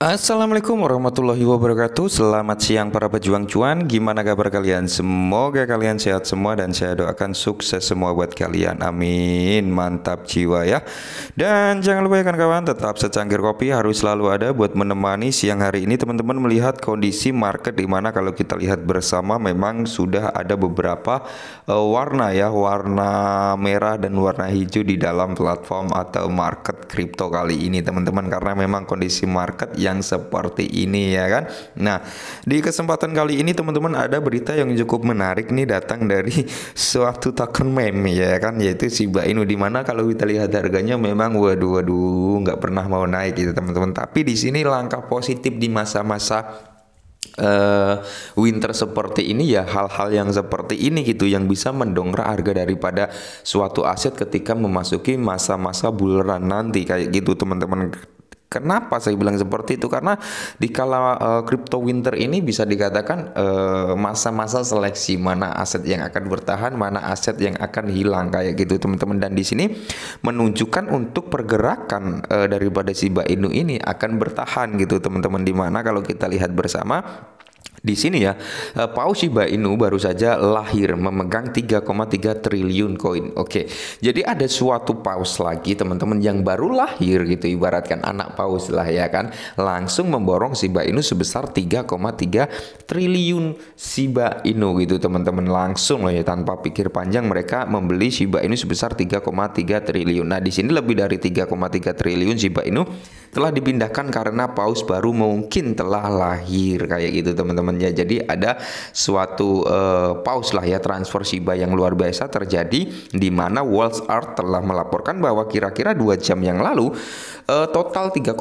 Assalamualaikum warahmatullahi wabarakatuh Selamat siang para pejuang cuan Gimana kabar kalian? Semoga kalian sehat semua Dan saya doakan sukses semua buat kalian Amin Mantap jiwa ya Dan jangan lupa ya kan kawan Tetap secangkir kopi harus selalu ada Buat menemani siang hari ini Teman-teman melihat kondisi market Dimana kalau kita lihat bersama Memang sudah ada beberapa uh, warna ya Warna merah dan warna hijau Di dalam platform atau market crypto kali ini teman-teman Karena memang kondisi market yang yang seperti ini ya kan. Nah, di kesempatan kali ini teman-teman ada berita yang cukup menarik nih datang dari suatu token meme ya kan yaitu Shiba Inu di kalau kita lihat harganya memang waduh waduh nggak pernah mau naik gitu teman-teman. Tapi di sini langkah positif di masa-masa uh, winter seperti ini ya hal-hal yang seperti ini gitu yang bisa mendongkrak harga daripada suatu aset ketika memasuki masa-masa bulan nanti kayak gitu teman-teman Kenapa saya bilang seperti itu? Karena di kala uh, crypto winter ini bisa dikatakan masa eh, masa-masa seleksi mana aset yang akan bertahan, mana aset yang akan hilang kayak gitu teman-teman. Dan di sini menunjukkan untuk pergerakan uh, daripada Shiba Inu ini akan bertahan gitu teman-teman. Dimana kalau kita lihat bersama di sini ya, eh, Pau Shiba Inu baru saja lahir memegang 3,3 triliun koin. Oke, jadi ada suatu paus lagi teman-teman yang baru lahir gitu ibaratkan anak paus lah ya kan. Langsung memborong Shiba Inu sebesar 3,3 triliun Shiba Inu gitu teman-teman. Langsung loh ya tanpa pikir panjang mereka membeli Shiba Inu sebesar 3,3 triliun. Nah di sini lebih dari 3,3 triliun Shiba Inu telah dipindahkan karena paus baru mungkin telah lahir kayak gitu teman-teman. Ya Jadi ada suatu uh, eh, pause lah ya transfer Shiba yang luar biasa terjadi di mana Walls Art telah melaporkan bahwa kira-kira dua jam yang lalu uh, total 3,3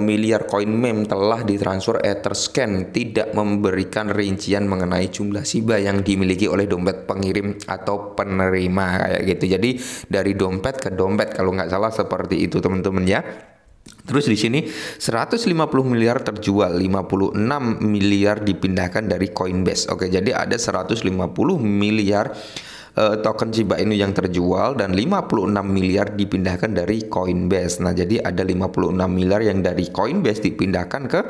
miliar koin mem telah ditransfer Etherscan tidak memberikan rincian mengenai jumlah Shiba yang dimiliki oleh dompet pengirim atau penerima kayak gitu. Jadi dari dompet ke dompet kalau nggak salah seperti itu teman-teman ya. Terus di sini 150 miliar terjual, 56 miliar dipindahkan dari Coinbase. Oke, jadi ada 150 miliar uh, token Shiba Inu yang terjual dan 56 miliar dipindahkan dari Coinbase. Nah, jadi ada 56 miliar yang dari Coinbase dipindahkan ke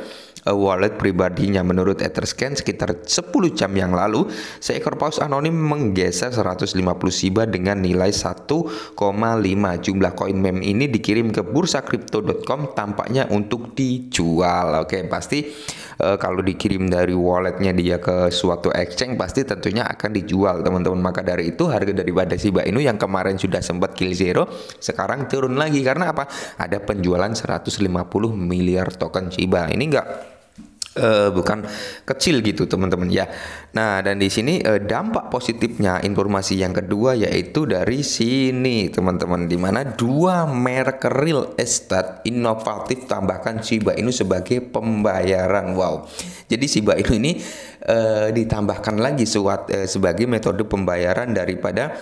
uh, wallet pribadinya. Menurut Etherscan sekitar 10 jam yang lalu, seekor paus anonim menggeser 150 Shiba dengan nilai 1,5. Jumlah koin mem ini dikirim ke bursa crypto.com tampaknya untuk dijual. Oke, pasti uh, kalau dikirim dari walletnya dia ke suatu exchange pasti tentunya akan dijual, teman-teman. Maka dari itu harga daripada Shiba Inu yang kemarin sudah sempat kill zero sekarang turun lagi karena apa? Ada penjualan 150 miliar token Shiba. Ini enggak Uh, bukan kecil gitu teman-teman ya. Nah dan di sini uh, dampak positifnya informasi yang kedua yaitu dari sini teman-teman dimana dua merek real estate inovatif tambahkan Shiba Inu sebagai pembayaran wow. Jadi Shiba Inu ini uh, ditambahkan lagi suat, sebagai metode pembayaran daripada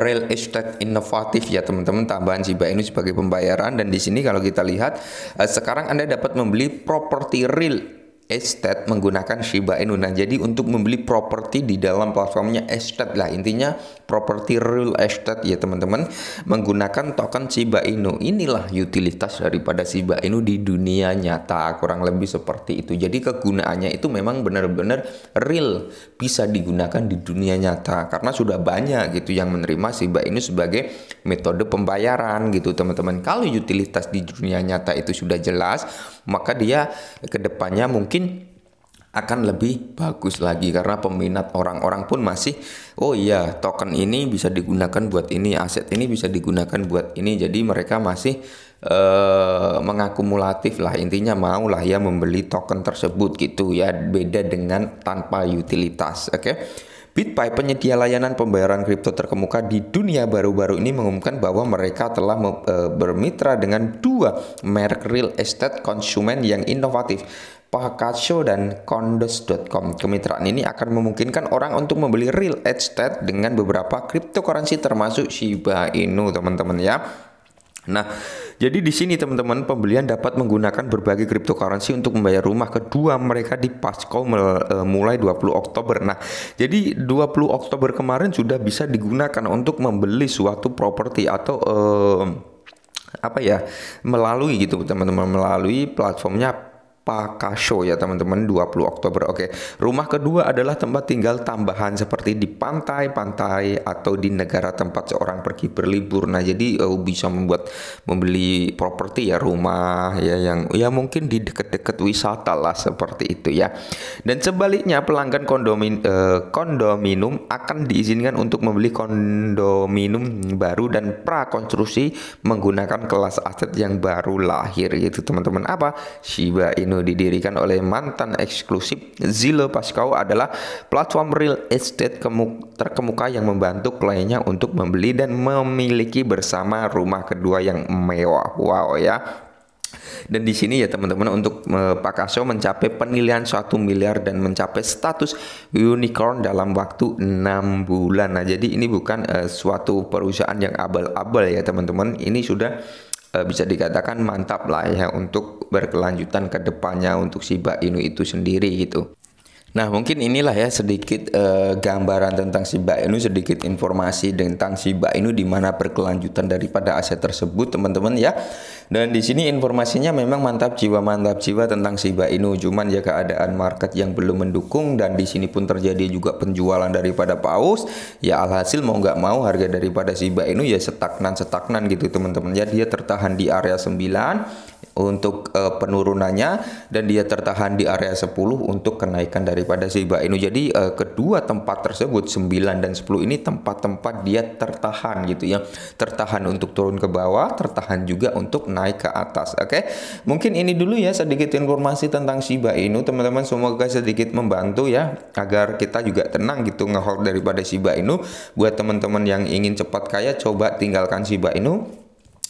real estate inovatif ya teman-teman tambahan Shiba Inu sebagai pembayaran dan di sini kalau kita lihat eh, sekarang Anda dapat membeli properti real estate menggunakan Shiba Inu. Nah, jadi untuk membeli properti di dalam platformnya estate lah. Intinya properti real estate ya teman-teman menggunakan token Shiba Inu. Inilah utilitas daripada Shiba Inu di dunia nyata kurang lebih seperti itu. Jadi kegunaannya itu memang benar-benar real bisa digunakan di dunia nyata karena sudah banyak gitu yang menerima Shiba Inu sebagai metode pembayaran gitu teman-teman. Kalau utilitas di dunia nyata itu sudah jelas, maka dia kedepannya mungkin mungkin akan lebih bagus lagi karena peminat orang-orang pun masih oh iya token ini bisa digunakan buat ini aset ini bisa digunakan buat ini jadi mereka masih eh, mengakumulatif lah intinya mau lah ya membeli token tersebut gitu ya beda dengan tanpa utilitas oke okay? BitPay, penyedia layanan pembayaran kripto terkemuka di dunia baru-baru ini mengumumkan bahwa mereka telah e, bermitra dengan dua merek real estate konsumen yang inovatif, Pahakasho dan Condos.com. Kemitraan ini akan memungkinkan orang untuk membeli real estate dengan beberapa cryptocurrency termasuk Shiba Inu, teman-teman ya. Nah, jadi di sini teman-teman pembelian dapat menggunakan berbagai cryptocurrency untuk membayar rumah kedua mereka di Pasco eh, mulai 20 Oktober. Nah, jadi 20 Oktober kemarin sudah bisa digunakan untuk membeli suatu properti atau uh, apa ya melalui gitu teman-teman melalui platformnya Pakasho ya teman-teman 20 Oktober. Oke. Rumah kedua adalah tempat tinggal tambahan seperti di pantai-pantai atau di negara tempat seorang pergi berlibur. Nah, jadi uh, bisa membuat membeli properti ya rumah ya yang ya mungkin di dekat-dekat wisata lah seperti itu ya. Dan sebaliknya pelanggan kondomin uh, eh, kondominium akan diizinkan untuk membeli kondominum baru dan prakonstruksi menggunakan kelas aset yang baru lahir yaitu teman-teman apa? Shiba Inu Indo didirikan oleh mantan eksklusif Zile Pascal adalah platform real estate terkemuka yang membantu kliennya untuk membeli dan memiliki bersama rumah kedua yang mewah. Wow ya. Dan di sini ya teman-teman untuk uh, eh, Pak Kaso mencapai penilaian 1 miliar dan mencapai status unicorn dalam waktu 6 bulan. Nah, jadi ini bukan uh, suatu perusahaan yang abal-abal ya teman-teman. Ini sudah Eh, bisa dikatakan mantap lah ya untuk berkelanjutan ke depannya untuk Shiba Inu itu sendiri gitu. Nah, mungkin inilah ya sedikit uh, gambaran tentang si Shiba Inu, sedikit informasi tentang si Shiba Inu di mana berkelanjutan daripada aset tersebut, teman-teman ya. Dan di sini informasinya memang mantap jiwa mantap jiwa tentang Shiba Inu, cuman ya keadaan market yang belum mendukung dan di sini pun terjadi juga penjualan daripada paus. Ya alhasil mau nggak mau harga daripada Shiba Inu ya setaknan setaknan gitu teman-teman. Ya dia tertahan di area 9 untuk uh, penurunannya dan dia tertahan di area 10 untuk kenaikan daripada Shiba Inu. Jadi uh, kedua tempat tersebut 9 dan 10 ini tempat-tempat dia tertahan gitu ya. Tertahan untuk turun ke bawah, tertahan juga untuk naik ke atas. Oke. Okay? Mungkin ini dulu ya sedikit informasi tentang Shiba Inu teman-teman semoga sedikit membantu ya agar kita juga tenang gitu ngehold daripada Shiba Inu. Buat teman-teman yang ingin cepat kaya coba tinggalkan Shiba Inu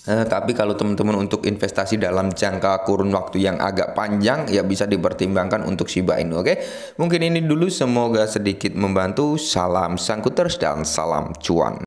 Eh, tapi kalau teman-teman untuk investasi dalam jangka kurun waktu yang agak panjang ya bisa dipertimbangkan untuk Shiba Inu oke. Okay? Mungkin ini dulu semoga sedikit membantu. Salam Sangkuters dan salam cuan.